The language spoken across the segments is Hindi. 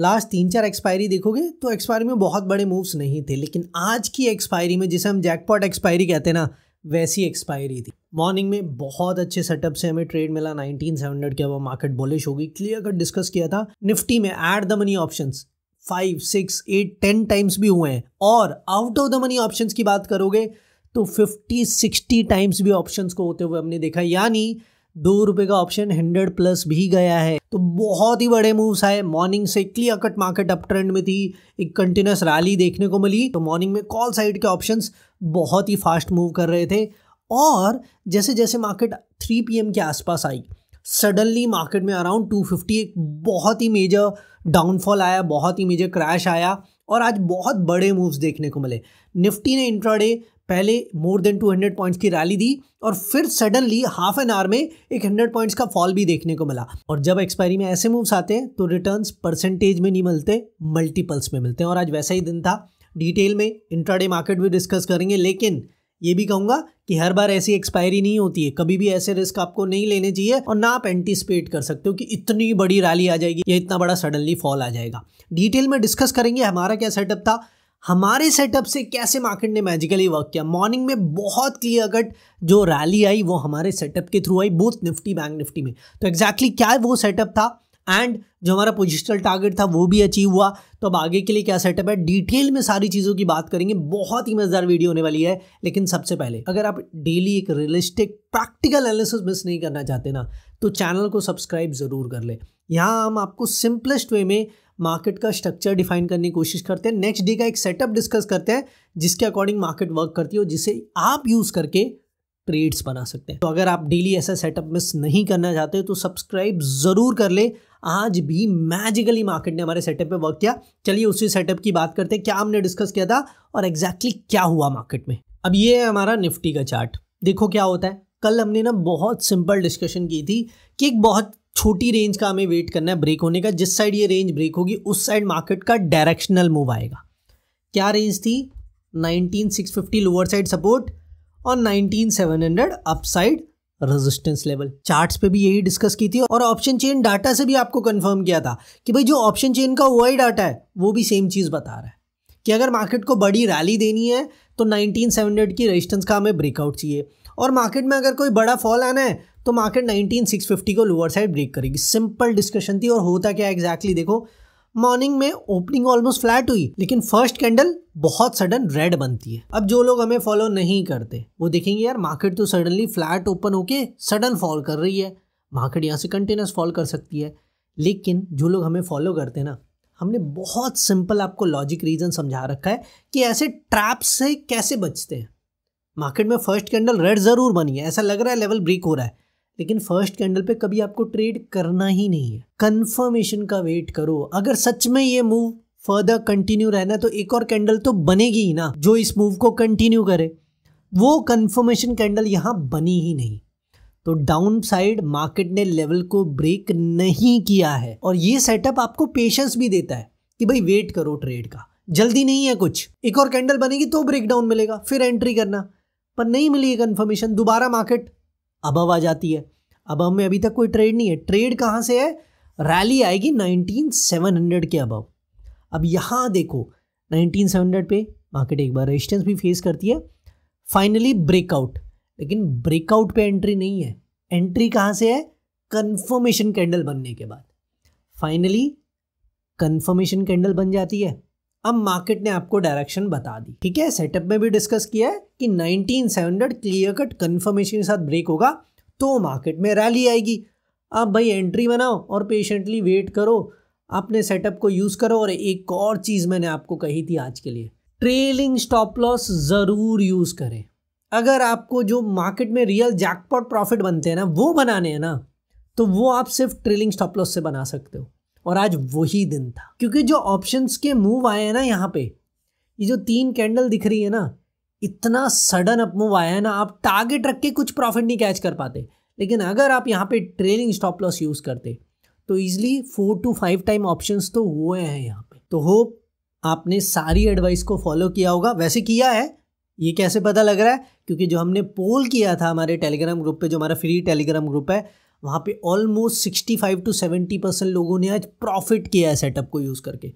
लास्ट तीन चार एक्सपायरी देखोगे तो एक्सपायरी में बहुत बड़े मूव्स नहीं थे लेकिन आज की एक्सपायरी में जिसे हम जैकपॉट एक्सपायरी कहते हैं ना वैसी एक्सपायरी थी मॉर्निंग में बहुत अच्छे सेटअप से हमें ट्रेड मिला 1900 के अब मार्केट बोलिश होगी क्लियर कट डिस्कस किया था निफ्टी में at the money option five six eight ten times भी हुए हैं और out of the money option की बात करोगे तो फिफ्टी सिक्सटी टाइम्स भी ऑप्शन को होते हुए हमने देखा यानी दो रुपए का ऑप्शन हंड्रेड प्लस भी गया है तो बहुत ही बड़े मूव्स आए मॉर्निंग से clear cut market up trend में थी एक कंटिन्यूस रैली देखने को मिली तो मॉर्निंग में कॉल साइड के ऑप्शंस बहुत ही फास्ट मूव कर रहे थे और जैसे जैसे मार्केट थ्री पी के आसपास आई सडनली मार्केट में अराउंड टू एक बहुत ही मेजर डाउनफॉल आया बहुत ही मेजर क्रैश आया और आज बहुत बड़े मूव्स देखने को मिले निफ्टी ने इंट्राडे पहले मोर देन 200 पॉइंट्स की रैली दी और फिर सडनली हाफ एन आवर में एक 100 पॉइंट्स का फॉल भी देखने को मिला और जब एक्सपायरी में ऐसे मूव्स आते हैं तो रिटर्न्स परसेंटेज में नहीं मिलते मल्टीपल्स में मिलते हैं और आज वैसा ही दिन था डिटेल में इंट्राडे मार्केट भी डिस्कस करेंगे लेकिन ये भी कहूंगा कि हर बार ऐसी एक्सपायरी नहीं होती है कभी भी ऐसे रिस्क आपको नहीं लेने चाहिए और ना आप एंटिसिपेट कर सकते हो कि इतनी बड़ी रैली आ जाएगी या इतना बड़ा सडनली फॉल आ जाएगा डिटेल में डिस्कस करेंगे हमारा क्या सेटअप था हमारे सेटअप से कैसे मार्केट ने मैजिकली वर्क किया मॉर्निंग में बहुत क्लियर कट जो रैली आई वो हमारे सेटअप के थ्रू आई बोथ निफ्टी बैंक निफ्टी में तो एग्जैक्टली exactly क्या वो सेटअप था एंड जो हमारा पोजिशनल टारगेट था वो भी अचीव हुआ तो अब आगे के लिए क्या सेटअप है डिटेल में सारी चीज़ों की बात करेंगे बहुत ही मज़ेदार वीडियो होने वाली है लेकिन सबसे पहले अगर आप डेली एक रियलिस्टिक प्रैक्टिकल एनालिसिस मिस नहीं करना चाहते ना तो चैनल को सब्सक्राइब ज़रूर कर ले यहाँ हम आपको सिंपलेस्ट वे में मार्केट का स्ट्रक्चर डिफाइन करने की कोशिश करते हैं नेक्स्ट डे का एक सेटअप डिस्कस करते हैं जिसके अकॉर्डिंग मार्केट वर्क करती है और जिसे आप यूज़ करके ट्रेड्स बना सकते हैं तो अगर आप डेली ऐसा सेटअप मिस नहीं करना चाहते तो सब्सक्राइब ज़रूर कर ले आज भी मैजिकली मार्केट ने हमारे सेटअप पे वर्क किया चलिए उसी सेटअप की बात करते हैं क्या हमने डिस्कस किया था और एग्जैक्टली exactly क्या हुआ मार्केट में अब ये है हमारा निफ्टी का चार्ट देखो क्या होता है कल हमने ना बहुत सिंपल डिस्कशन की थी कि एक बहुत छोटी रेंज का हमें वेट करना है ब्रेक होने का जिस साइड ये रेंज ब्रेक होगी उस साइड मार्केट का डायरेक्शनल मूव आएगा क्या रेंज थी 19650 लोअर साइड सपोर्ट और 19700 अपसाइड रेजिस्टेंस लेवल चार्ट्स पे भी यही डिस्कस की थी और ऑप्शन चेन डाटा से भी आपको कंफर्म किया था कि भाई जो ऑप्शन चेन का वही डाटा है वो भी सेम चीज़ बता रहा है कि अगर मार्केट को बड़ी रैली देनी है तो 19,700 की रेजिस्टेंस का हमें ब्रेकआउट चाहिए और मार्केट में अगर कोई बड़ा फॉल आना है तो मार्केट 19,650 को लोअर साइड ब्रेक करेगी सिंपल डिस्कशन थी और होता क्या एग्जैक्टली exactly देखो मॉर्निंग में ओपनिंग ऑलमोस्ट फ्लैट हुई लेकिन फर्स्ट कैंडल बहुत सडन रेड बनती है अब जो लोग हमें फॉलो नहीं करते वो देखेंगे यार मार्केट तो सडनली फ्लैट ओपन होके सडन फॉल कर रही है मार्केट यहाँ से कंटिन्यूस फॉल कर सकती है लेकिन जो लोग हमें फॉलो करते हैं ना हमने बहुत सिंपल आपको लॉजिक रीज़न समझा रखा है कि ऐसे ट्रैप से कैसे बचते हैं मार्केट में फर्स्ट कैंडल रेड ज़रूर बनी है ऐसा लग रहा है लेवल ब्रेक हो रहा है लेकिन फर्स्ट कैंडल पे कभी आपको ट्रेड करना ही नहीं है कंफर्मेशन का वेट करो अगर सच में ये मूव फर्दर कंटिन्यू रहना तो एक और कैंडल तो बनेगी ही ना जो इस मूव को कंटिन्यू करे वो कंफर्मेशन कैंडल यहाँ बनी ही नहीं तो डाउन साइड मार्केट ने लेवल को ब्रेक नहीं किया है और ये सेटअप आपको पेशेंस भी देता है कि भाई वेट करो ट्रेड का जल्दी नहीं है कुछ एक और कैंडल बनेगी तो ब्रेकडाउन मिलेगा फिर एंट्री करना पर नहीं मिली कंफर्मेशन दोबारा मार्केट अबव आ जाती है अबव में अभी तक कोई ट्रेड नहीं है ट्रेड कहाँ से है रैली आएगी नाइनटीन सेवन हंड्रेड के अबव अब यहाँ देखो नाइनटीन सेवन हंड्रेड पे मार्केट एक बार रेजिस्टेंस भी फेस करती है फाइनली ब्रेकआउट लेकिन ब्रेकआउट पे एंट्री नहीं है एंट्री कहाँ से है कन्फर्मेशन कैंडल बनने के बाद फाइनली कन्फर्मेशन कैंडल बन जाती है अब मार्केट ने आपको डायरेक्शन बता दी ठीक है सेटअप में भी डिस्कस किया है कि सेवनड्रेड क्लियर कट कन्फर्मेशन के साथ ब्रेक होगा तो मार्केट में रैली आएगी आप भाई एंट्री बनाओ और पेशेंटली वेट करो अपने सेटअप को यूज़ करो और एक और चीज़ मैंने आपको कही थी आज के लिए ट्रेलिंग स्टॉप लॉस ज़रूर यूज़ करें अगर आपको जो मार्केट में रियल जैकपॉट प्रॉफिट बनते हैं ना वो बनाने हैं ना तो वो आप सिर्फ ट्रेलिंग स्टॉप लॉस से बना सकते हो और आज वही दिन था क्योंकि जो ऑप्शंस के मूव आए हैं ना यहाँ पे ये जो तीन कैंडल दिख रही है ना इतना सडन अप मूव आया है ना आप टारगेट रख के कुछ प्रॉफिट नहीं कैच कर पाते लेकिन अगर आप यहाँ पे ट्रेलिंग स्टॉप लॉस यूज़ करते तो easily four to five time option तो हुए हैं यहाँ पे तो होप आपने सारी एडवाइस को फॉलो किया होगा वैसे किया है ये कैसे पता लग रहा है क्योंकि जो हमने पोल किया था हमारे टेलीग्राम ग्रुप पे जो हमारा फ्री टेलीग्राम ग्रुप है वहाँ पे almost sixty five to seventy percent लोगों ने आज प्रॉफिट किया है सेटअप को यूज़ करके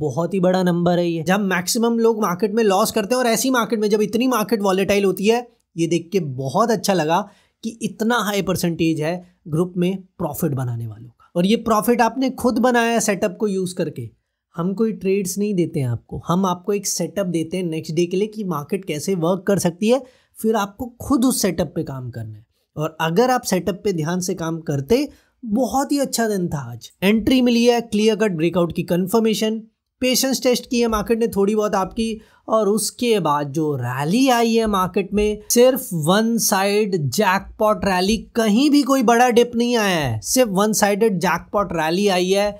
बहुत ही बड़ा नंबर है ये जब मैक्सिमम लोग मार्केट में लॉस करते हैं और ऐसी मार्केट में जब इतनी मार्केट वॉलेटाइल होती है ये देख के बहुत अच्छा लगा कि इतना हाई परसेंटेज है ग्रुप में प्रॉफिट बनाने वालों का और ये प्रॉफिट आपने खुद बनाया है सेटअप को यूज़ करके हम कोई ट्रेड्स नहीं देते हैं आपको हम आपको एक सेटअप देते हैं नेक्स्ट डे के लिए कि मार्केट कैसे वर्क कर सकती है फिर आपको खुद उस सेटअप पे काम करना है और अगर आप सेटअप पे ध्यान से काम करते बहुत ही अच्छा दिन था आज एंट्री मिली है क्लियर कट ब्रेकआउट की कंफर्मेशन पेशेंस टेस्ट की है मार्केट ने थोड़ी बहुत आपकी और उसके बाद जो रैली आई है मार्केट में सिर्फ वन साइड जैकपॉट रैली कहीं भी कोई बड़ा डिप नहीं आया है सिर्फ वन साइडेड जैकपॉट रैली आई है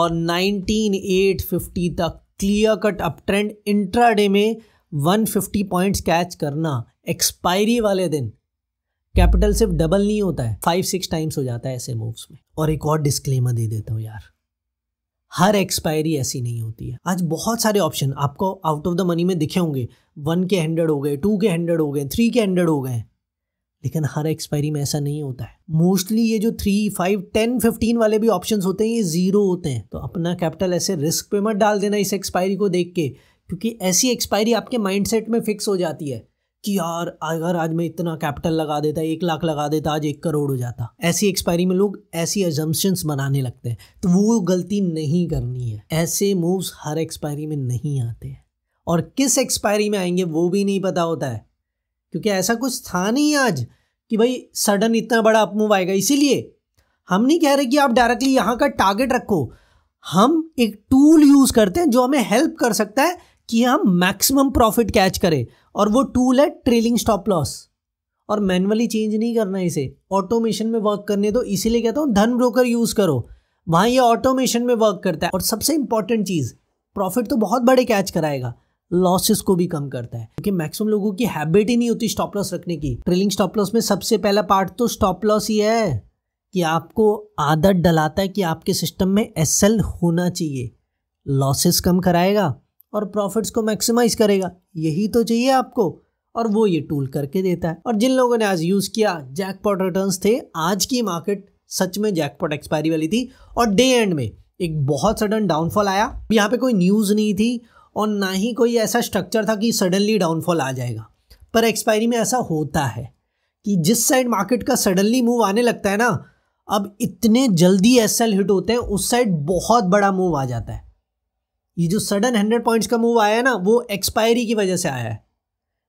और 19850 तक clear cut up trend intraday में 150 पॉइंट्स कैच करना एक्सपायरी वाले दिन कैपिटल सिर्फ डबल नहीं होता है फाइव सिक्स टाइम्स हो जाता है ऐसे मूव्स में और एक और डिस्क्लेमर दे देता हूँ यार हर एक्सपायरी ऐसी नहीं होती है आज बहुत सारे ऑप्शन आपको आउट ऑफ द मनी में दिखे होंगे वन के हंड्रेड हो गए टू के हंड्रेड हो गए थ्री के हंड्रेड हो गए लेकिन हर एक्सपायरी में ऐसा नहीं होता है मोस्टली ये जो थ्री फाइव टेन फिफ्टीन वाले भी ऑप्शन होते हैं ये ज़ीरो होते हैं तो अपना कैपिटल ऐसे रिस्क पे मत डाल देना इस एक्सपायरी को देख के क्योंकि ऐसी एक्सपायरी आपके माइंड में फिक्स हो जाती है कि यार अगर आज मैं इतना कैपिटल लगा देता एक लाख लगा देता आज एक करोड़ हो जाता ऐसी एक्सपायरी में लोग ऐसी एजम्पन्स बनाने लगते हैं तो वो गलती नहीं करनी है ऐसे मूव्स हर एक्सपायरी में नहीं आते हैं और किस एक्सपायरी में आएंगे वो भी नहीं पता होता है क्योंकि ऐसा कुछ था नहीं आज कि भाई सडन इतना बड़ा अपमूव आएगा इसीलिए हम नहीं कह रहे कि आप डायरेक्टली यहाँ का टारगेट रखो हम एक टूल यूज़ करते हैं जो हमें हेल्प कर सकता है कि हम मैक्सिमम प्रॉफिट कैच करें और वो टूल है ट्रेलिंग स्टॉप लॉस और मैनुअली चेंज नहीं करना है इसे ऑटोमेशन में वर्क करने दो इसीलिए कहता हूँ धन ब्रोकर यूज़ करो वहाँ ये ऑटोमेशन में वर्क करता है और सबसे इंपॉर्टेंट चीज़ प्रॉफिट तो बहुत बड़े कैच कराएगा लॉसेस को भी कम करता है क्योंकि मैक्सिमम लोगों की हैबिट ही नहीं होती स्टॉप लॉस रखने की ट्रेलिंग स्टॉप लॉस में सबसे पहला पार्ट तो स्टॉप लॉस ही है कि आपको आदत डलाता है कि आपके सिस्टम में एस होना चाहिए लॉसेस कम कराएगा और प्रॉफिट्स को मैक्सिमाइज करेगा यही तो चाहिए आपको और वो ये टूल करके देता है और जिन लोगों ने आज यूज़ किया जैकपॉट रिटर्न्स थे आज की मार्केट सच में जैकपॉट एक्सपायरी वाली थी और डे एंड में एक बहुत सडन डाउनफॉल आया यहाँ पे कोई न्यूज़ नहीं थी और ना ही कोई ऐसा स्ट्रक्चर था कि सडनली डाउनफॉल आ जाएगा पर एक्सपायरी में ऐसा होता है कि जिस साइड मार्केट का सडनली मूव आने लगता है ना अब इतने जल्दी एस हिट होते हैं उस साइड बहुत बड़ा मूव आ जाता है ये जो सडन हंड्रेड पॉइंट्स का मूव आया है ना वो एक्सपायरी की वजह से आया है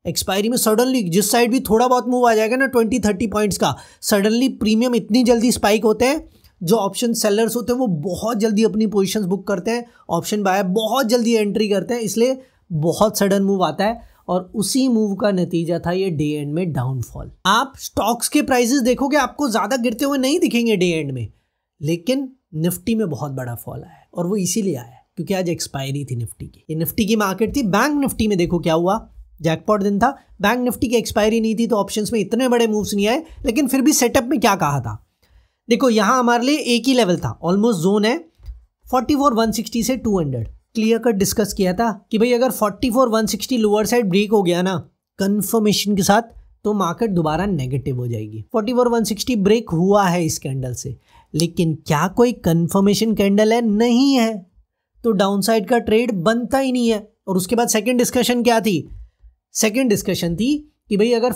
एक्सपायरी में सडनली जिस साइड भी थोड़ा बहुत मूव आ जाएगा ना ट्वेंटी थर्टी पॉइंट्स का सडनली प्रीमियम इतनी जल्दी स्पाइक होते हैं जो ऑप्शन सेलर्स होते हैं वो बहुत जल्दी अपनी पोजिशन बुक करते हैं ऑप्शन बाय बहुत जल्दी एंट्री करते हैं इसलिए बहुत सडन मूव आता है और उसी मूव का नतीजा था ये डे एंड में डाउनफॉल आप स्टॉक्स के प्राइजेस देखोगे आपको ज़्यादा गिरते हुए नहीं दिखेंगे डे एंड में लेकिन निफ्टी में बहुत बड़ा फॉल आया है और वो इसीलिए आया है क्योंकि आज एक्सपायरी थी निफ्टी की ये निफ्टी की मार्केट थी बैंक निफ्टी में देखो क्या हुआ जैकपॉट दिन था बैंक निफ्टी की एक्सपायरी नहीं थी तो ऑप्शंस में इतने बड़े मूव्स नहीं आए लेकिन फिर भी सेटअप में क्या कहा था देखो यहाँ हमारे लिए एक ही लेवल था ऑलमोस्ट जोन है फोर्टी फोर वन सिक्सटी से two hundred clear cut discuss किया था कि भाई अगर forty four one sixty lower side break हो गया ना कन्फर्मेशन के साथ तो मार्केट दोबारा नेगेटिव हो जाएगी forty four one sixty break हुआ है इस कैंडल से लेकिन क्या कोई कन्फर्मेशन कैंडल है नहीं है तो डाउनसाइड का ट्रेड बनता ही नहीं है और उसके बाद सेकेंड डिस्कशन क्या थी सेकेंड डिस्कशन थी कि भाई अगर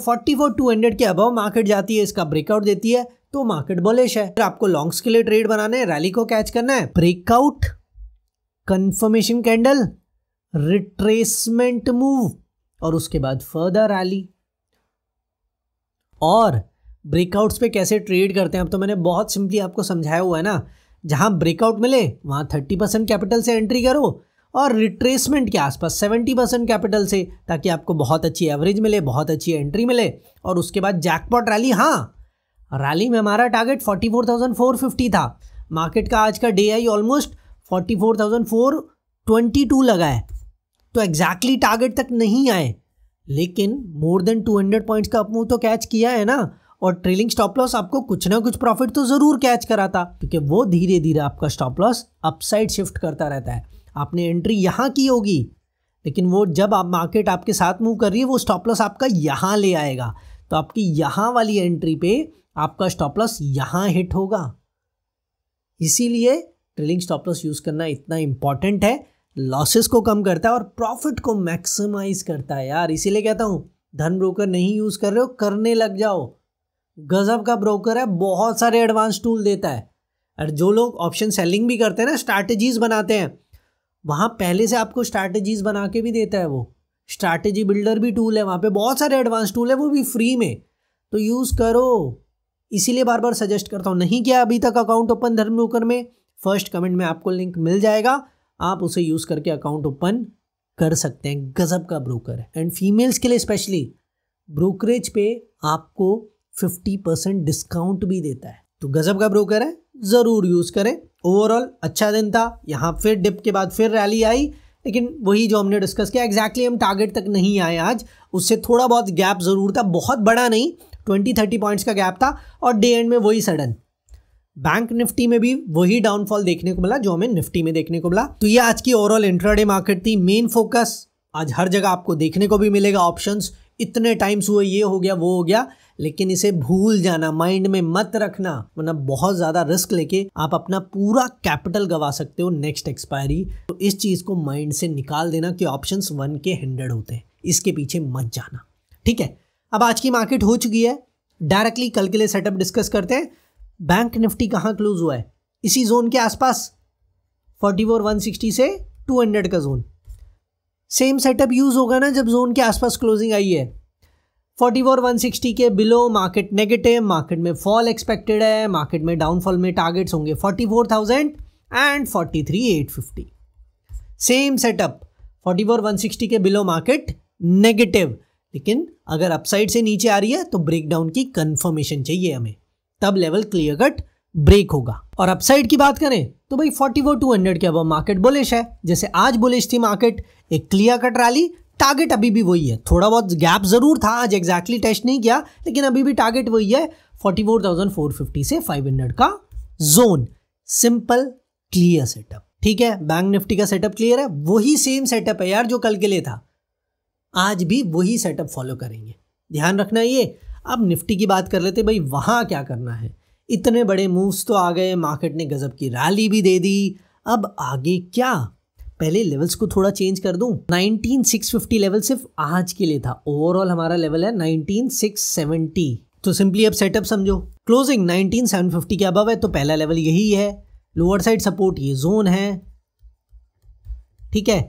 टू हंड्रेड के अबव मार्केट जाती है इसका ब्रेकआउट देती है तो मार्केट बोलेश है फिर आपको लॉन्ग्स के लिए ट्रेड बनाने रैली को कैच करना है breakout confirmation candle retracement move और उसके बाद फर्दर रैली और ब्रेकआउट्स पे कैसे ट्रेड करते हैं अब तो मैंने बहुत सिंपली आपको समझाया हुआ है ना जहां ब्रेकआउट मिले वहां 30 परसेंट कैपिटल से एंट्री करो और रिट्रेसमेंट के आसपास 70 परसेंट कैपिटल से ताकि आपको बहुत अच्छी एवरेज मिले बहुत अच्छी एंट्री मिले और उसके बाद जैकपॉट रैली हाँ रैली में हमारा टारगेट 44,450 था मार्केट का आज का डे आई ऑलमोस्ट 44,422 लगा है तो एग्जैक्टली exactly टारगेट तक नहीं आए लेकिन मोर देन 200 पॉइंट्स का अपमूव तो कैच किया है ना और ट्रेलिंग स्टॉप लॉस आपको कुछ ना कुछ प्रॉफिट तो ज़रूर कैच कराता क्योंकि वो धीरे धीरे आपका स्टॉप लॉस अपसाइड शिफ्ट करता रहता है आपने एंट्री यहाँ की होगी लेकिन वो जब आप मार्केट आपके साथ मूव कर रही है वो स्टॉप लॉस आपका यहाँ ले आएगा तो आपकी यहाँ वाली एंट्री पे आपका स्टॉप लॉस यहाँ हिट होगा इसीलिए ट्रेलिंग स्टॉप लॉस यूज़ करना इतना इंपॉर्टेंट है लॉसेस को कम करता है और प्रॉफिट को मैक्सिमाइज करता है यार इसीलिए कहता हूँ धन ब्रोकर नहीं यूज़ कर रहे हो करने लग जाओ गजब का ब्रोकर है बहुत सारे एडवांस टूल देता है और जो लोग ऑप्शन सेलिंग भी करते हैं ना स्ट्रैटेजीज़ बनाते हैं वहाँ पहले से आपको स्ट्रैटेजीज़ बना के भी देता है वो स्ट्रैटेजी बिल्डर भी टूल है वहाँ पे बहुत सारे एडवांस टूल है वो भी फ्री में तो यूज़ करो इसीलिए बार बार सजेस्ट करता हूँ नहीं किया अभी तक अकाउंट ओपन धर्म ब्रोकर में फर्स्ट कमेंट में आपको लिंक मिल जाएगा आप उसे यूज़ करके अकाउंट ओपन कर सकते हैं गज़ब का ब्रोकर है एंड फीमेल्स के लिए स्पेशली ब्रोकरेज पे आपको फिफ्टी परसेंट डिस्काउंट भी देता है तो गजब का ब्रोकर है ज़रूर यूज़ करें ओवरऑल अच्छा दिन था यहाँ फिर डिप के बाद फिर रैली आई लेकिन वही जो हमने डिस्कस किया एग्जैक्टली exactly हम टारगेट तक नहीं आए आज उससे थोड़ा बहुत गैप ज़रूर था बहुत बड़ा नहीं ट्वेंटी थर्टी पॉइंट्स का गैप था और डे एंड में वही सडन बैंक निफ्टी में भी वही डाउनफॉल देखने को मिला जो हमें निफ्टी में देखने को मिला तो ये आज की ओवरऑल इंट्राडे मार्केट थी मेन फोकस आज हर जगह आपको देखने को भी मिलेगा ऑप्शंस इतने टाइम्स हुए ये हो गया वो हो गया लेकिन इसे भूल जाना माइंड में मत रखना वरना बहुत ज़्यादा रिस्क लेके आप अपना पूरा कैपिटल गवा सकते हो नेक्स्ट एक्सपायरी तो इस चीज़ को माइंड से निकाल देना कि ऑप्शंस वन के हंड्रेड होते हैं इसके पीछे मत जाना ठीक है अब आज की मार्केट हो चुकी है डायरेक्टली कल के लिए सेटअप डिस्कस करते हैं बैंक निफ्टी कहाँ क्लोज हुआ है इसी जोन के आसपास फोर्टी फोर वन सिक्सटी से टू हंड्रेड का जोन सेम सेटअप यूज़ होगा ना जब जोन के आसपास क्लोजिंग आई है 44160 के बिलो मार्केट नेगेटिव मार्केट में फॉल एक्सपेक्टेड है मार्केट में डाउनफॉल में टारगेट्स होंगे 44,000 एंड 43,850 सेम सेटअप 44160 के बिलो मार्केट नेगेटिव लेकिन अगर अपसाइड से नीचे आ रही है तो ब्रेकडाउन की कंफर्मेशन चाहिए हमें तब लेवल क्लियर कट ब्रेक होगा और अपसाइड की बात करें तो भाई फोर्टी फोर टू हंड्रेड के अब मार्केट बुलिश है जैसे आज बुलिश थी मार्केट एक क्लियर कट रैली टारगेट अभी भी वही है थोड़ा बहुत गैप जरूर था आज एग्जैक्टली टेस्ट नहीं किया लेकिन अभी भी टारगेट वही है फिफ्टी से हंड्रेड का जोन सिंपल क्लियर सेटअप ठीक है बैंक निफ्टी का सेटअप क्लियर है वही सेम सेटअप है यार जो कल के लिए था आज भी वही सेटअप फॉलो करेंगे ध्यान रखना ये अब निफ्टी की बात कर लेते भाई वहां क्या करना है इतने बड़े मूव्स तो आ गए मार्केट ने गजब की रैली भी दे दी अब आगे क्या पहले लेवल्स को थोड़ा चेंज कर दूं 19650 लेवल सिर्फ आज के लिए था ओवरऑल हमारा लेवल है 19670 तो सिंपली अब सेटअप समझो क्लोजिंग 19750 के अबव है तो पहला लेवल यही है लोअर साइड सपोर्ट ये जोन है ठीक है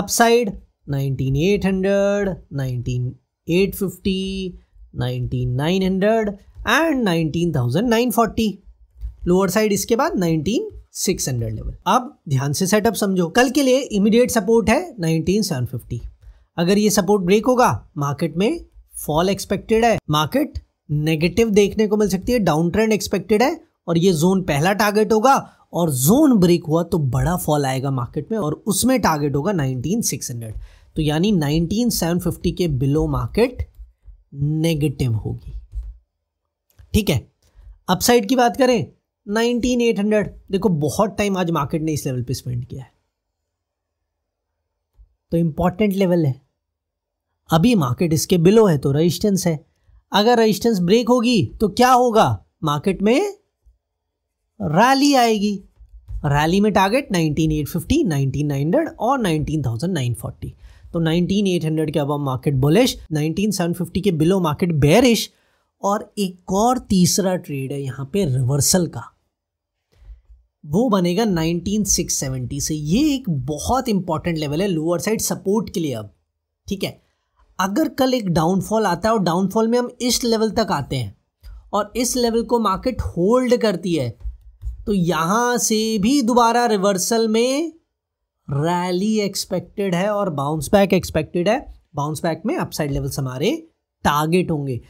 up side 19800 19850 19900 and 19,940 lower side इसके बाद 19,600 लेवल अब ध्यान से सेटअप समझो कल के लिए इमीडिएट सपोर्ट है 19,750 अगर ये सपोर्ट ब्रेक होगा मार्केट में फॉल एक्सपेक्टेड है मार्केट नेगेटिव देखने को मिल सकती है डाउन ट्रेंड एक्सपेक्टेड है और ये जोन पहला टारगेट होगा और जोन ब्रेक हुआ तो बड़ा फॉल आएगा मार्केट में और उसमें टारगेट होगा 19,600 तो यानी 19,750 के बिलो मार्केट नेगेटिव होगी ठीक है अपसाइड की बात करें नाइनटीन एट हंड्रेड देखो बहुत टाइम आज मार्केट ने इस लेवल पे स्पेंड किया है तो इंपॉर्टेंट लेवल है अभी मार्केट इसके बिलो है तो रजिस्टेंस है अगर रजिस्टेंस ब्रेक होगी तो क्या होगा मार्केट में रैली आएगी रैली में टारगेट 19850, 19900 और 19940 तो 19800 के अब मार्केट बुलिश 19750 के बिलो मार्केट बेरिश और एक और तीसरा ट्रेड है यहाँ पे रिवर्सल का वो बनेगा 19670 से ये एक बहुत इंपॉर्टेंट लेवल है लोअर साइड सपोर्ट के लिए अब ठीक है अगर कल एक डाउनफॉल आता है और डाउनफॉल में हम इस लेवल तक आते हैं और इस लेवल को मार्केट होल्ड करती है तो यहाँ से भी दोबारा रिवर्सल में रैली एक्सपेक्टेड है और बाउंस बैक एक्सपेक्टेड है बाउंस बैक में अपसाइड लेवल्स हमारे टारगेट होंगे